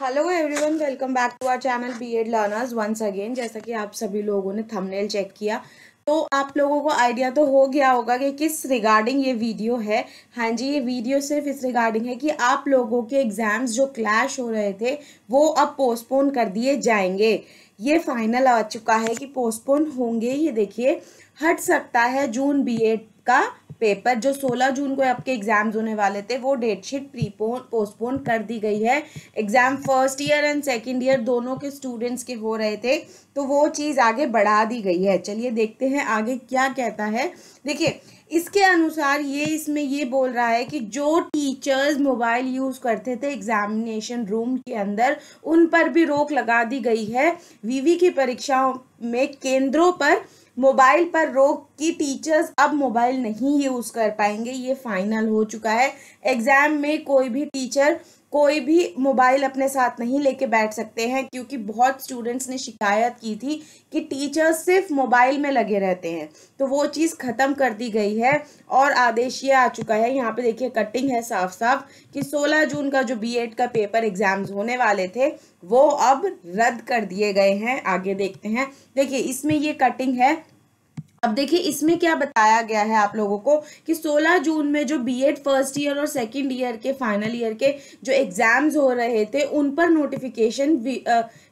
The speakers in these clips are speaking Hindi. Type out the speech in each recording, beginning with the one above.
hello everyone welcome back to our channel BEd learners once again जैसा कि आप सभी लोगों ने थंबनेल चेक किया तो आप लोगों को आइडिया तो हो गया होगा कि किस रिगार्डिंग ये वीडियो है हाँ जी ये वीडियो सिर्फ इस रिगार्डिंग है कि आप लोगों के एग्ज़ाम्स जो क्लैश हो रहे थे वो अब पोस्टपोन कर दिए जाएंगे ये फाइनल आ चुका है कि पोस्टपोन होंगे ये देखिए हट सकता है जून बी का पेपर जो 16 जून को आपके एग्जाम्स होने वाले थे वो डेट शीट प्रीपोन पोस्टपोन कर दी गई है exam first year and second year दोनों के स्टूडेंट्स के हो रहे थे तो वो चीज़ आगे बढ़ा दी गई है चलिए देखते हैं आगे क्या कहता है देखिए इसके अनुसार ये इसमें ये बोल रहा है कि जो टीचर्स मोबाइल यूज़ करते थे एग्जामिनेशन रूम के अंदर उन पर भी रोक लगा दी गई है वीवी की परीक्षाओं में केंद्रों पर मोबाइल पर रोक कि टीचर्स अब मोबाइल नहीं यूज़ कर पाएंगे ये फाइनल हो चुका है एग्ज़ाम में कोई भी टीचर कोई भी मोबाइल अपने साथ नहीं लेके बैठ सकते हैं क्योंकि बहुत स्टूडेंट्स ने शिकायत की थी कि टीचर्स सिर्फ मोबाइल में लगे रहते हैं तो वो चीज़ ख़त्म कर दी गई है और आदेश ये आ चुका है यहाँ पे देखिए कटिंग है साफ साफ कि 16 जून का जो बीएड का पेपर एग्ज़ाम्स होने वाले थे वो अब रद्द कर दिए गए हैं आगे देखते हैं देखिए इसमें ये कटिंग है अब देखिए इसमें क्या बताया गया है आप लोगों को कि 16 जून में जो बीएड फर्स्ट ईयर और सेकंड ईयर के फाइनल ईयर के जो एग्जाम्स हो रहे थे उन पर नोटिफिकेशन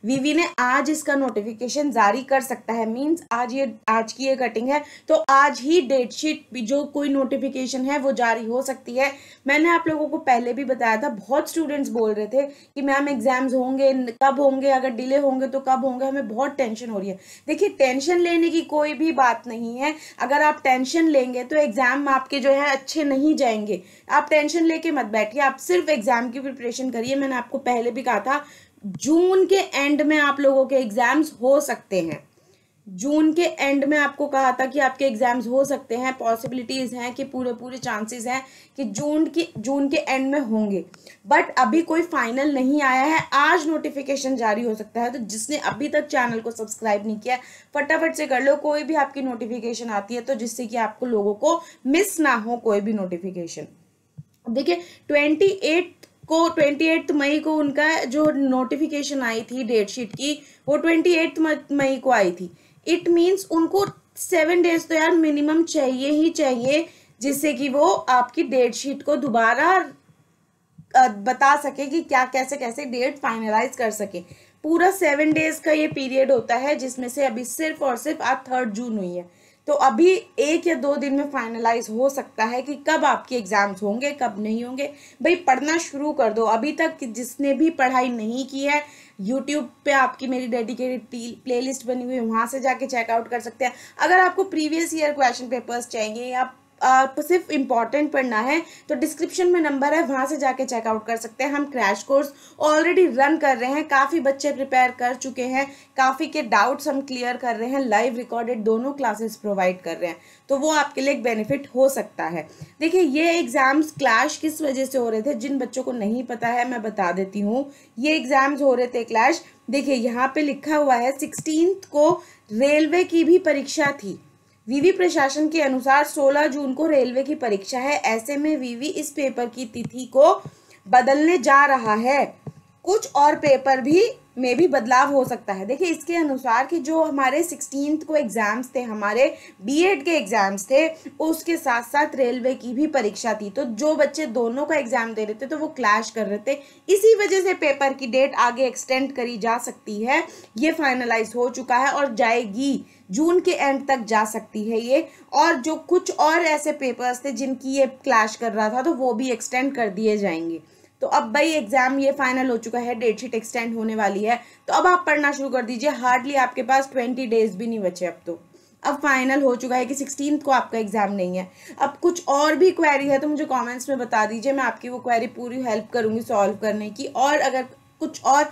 वीवी ने आज इसका नोटिफिकेशन जारी कर सकता है मींस आज ये आज की ये कटिंग है तो आज ही डेट शीट जो कोई नोटिफिकेशन है वो जारी हो सकती है मैंने आप लोगों को पहले भी बताया था बहुत स्टूडेंट्स बोल रहे थे कि मैम एग्जाम्स होंगे कब होंगे अगर डिले होंगे तो कब होंगे हमें बहुत टेंशन हो रही है देखिए टेंशन लेने की कोई भी बात नहीं नहीं है अगर आप टेंशन लेंगे तो एग्ज़ाम आपके जो है अच्छे नहीं जाएंगे आप टेंशन लेके मत बैठिए आप सिर्फ एग्ज़ाम की प्रिपरेशन करिए मैंने आपको पहले भी कहा था जून के एंड में आप लोगों के एग्ज़ाम्स हो सकते हैं जून के एंड में आपको कहा था कि आपके एग्जाम्स हो सकते हैं पॉसिबिलिटीज़ हैं कि पूरे पूरे चांसेस हैं कि जून की जून के एंड में होंगे बट अभी कोई फाइनल नहीं आया है आज नोटिफिकेशन जारी हो सकता है तो जिसने अभी तक चैनल को सब्सक्राइब नहीं किया फटाफट से कर लो कोई भी आपकी नोटिफिकेशन आती है तो जिससे कि आपको लोगों को मिस ना हो कोई भी नोटिफिकेशन देखिये ट्वेंटी को ट्वेंटी एट्थ मई को उनका जो नोटिफिकेशन आई थी डेट शीट की वो ट्वेंटी एट्थ मई को आई थी इट मीन्स उनको सेवन डेज तो यार मिनिमम चाहिए ही चाहिए जिससे कि वो आपकी डेट शीट को दोबारा बता सके कि क्या कैसे कैसे डेट फाइनलाइज कर सके पूरा सेवन डेज का ये पीरियड होता है जिसमें से अभी सिर्फ और सिर्फ आज थर्ड जून हुई है तो अभी एक या दो दिन में फाइनलाइज हो सकता है कि कब आपके एग्ज़ाम्स होंगे कब नहीं होंगे भाई पढ़ना शुरू कर दो अभी तक जिसने भी पढ़ाई नहीं की है यूट्यूब पे आपकी मेरी डेडिकेटेड प्लेलिस्ट बनी हुई है वहाँ से जाके चेकआउट कर सकते हैं अगर आपको प्रीवियस ईयर क्वेश्चन पेपर्स चाहिए या आप तो सिर्फ इम्पॉर्टेंट पढ़ना है तो डिस्क्रिप्शन में नंबर है वहाँ से जाके चेकआउट कर सकते हैं हम क्रैश कोर्स ऑलरेडी रन कर रहे हैं काफ़ी बच्चे प्रिपेयर कर चुके हैं काफ़ी के डाउट्स हम क्लियर कर रहे हैं लाइव रिकॉर्डेड दोनों क्लासेस प्रोवाइड कर रहे हैं तो वो आपके लिए एक बेनिफिट हो सकता है देखिए ये एग्ज़ाम्स क्लैश किस वजह से हो रहे थे जिन बच्चों को नहीं पता है मैं बता देती हूँ ये एग्ज़ाम्स हो रहे थे क्लैश देखिए यहाँ पर लिखा हुआ है सिक्सटीन को रेलवे की भी परीक्षा थी वीवी प्रशासन के अनुसार 16 जून को रेलवे की परीक्षा है ऐसे में वीवी इस पेपर की तिथि को बदलने जा रहा है कुछ और पेपर भी में भी बदलाव हो सकता है देखिए इसके अनुसार कि जो हमारे सिक्सटीन को एग्ज़ाम्स थे हमारे बीएड के एग्ज़ाम्स थे उसके साथ साथ रेलवे की भी परीक्षा थी तो जो बच्चे दोनों का एग्ज़ाम दे रहे थे तो वो क्लैश कर रहे थे इसी वजह से पेपर की डेट आगे एक्सटेंड करी जा सकती है ये फाइनलाइज हो चुका है और जाएगी जून के एंड तक जा सकती है ये और जो कुछ और ऐसे पेपर्स थे जिनकी ये क्लैश कर रहा था तो वो भी एक्सटेंड कर दिए जाएंगे तो अब भाई एग्ज़ाम ये फाइनल हो चुका है डेट शीट एक्सटेंड होने वाली है तो अब आप पढ़ना शुरू कर दीजिए हार्डली आपके पास ट्वेंटी डेज भी नहीं बचे अब तो अब फाइनल हो चुका है कि सिक्सटीन को आपका एग्ज़ाम नहीं है अब कुछ और भी क्वेरी है तो मुझे कमेंट्स में बता दीजिए मैं आपकी वो क्वेरी पूरी हेल्प करूँगी सॉल्व करने की और अगर कुछ और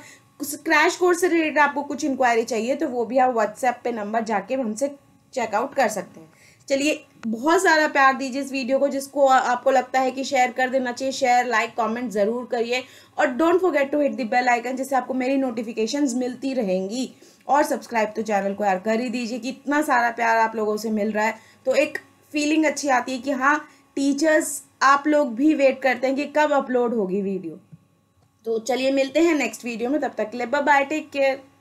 क्रैश कोर्स से रिलेटेड आपको कुछ इंक्वायरी चाहिए तो वो भी आप व्हाट्सएप पे नंबर जाके हमसे चेकआउट कर सकते हैं चलिए बहुत सारा प्यार दीजिए इस वीडियो को जिसको आपको लगता है कि शेयर कर देना चाहिए शेयर लाइक कमेंट ज़रूर करिए और don't forget to hit the bell icon जिससे आपको मेरी नोटिफिकेशंस मिलती रहेंगी और सब्सक्राइब तो चैनल को यार कर ही दीजिए कि इतना सारा प्यार आप लोगों से मिल रहा है तो एक फीलिंग अच्छी आती है कि हाँ टीचर्स आप लोग भी वेट करते हैं कि कब अपलोड होगी वीडियो तो चलिए मिलते हैं नेक्स्ट वीडियो में तब तक के लिए बाय टेक केयर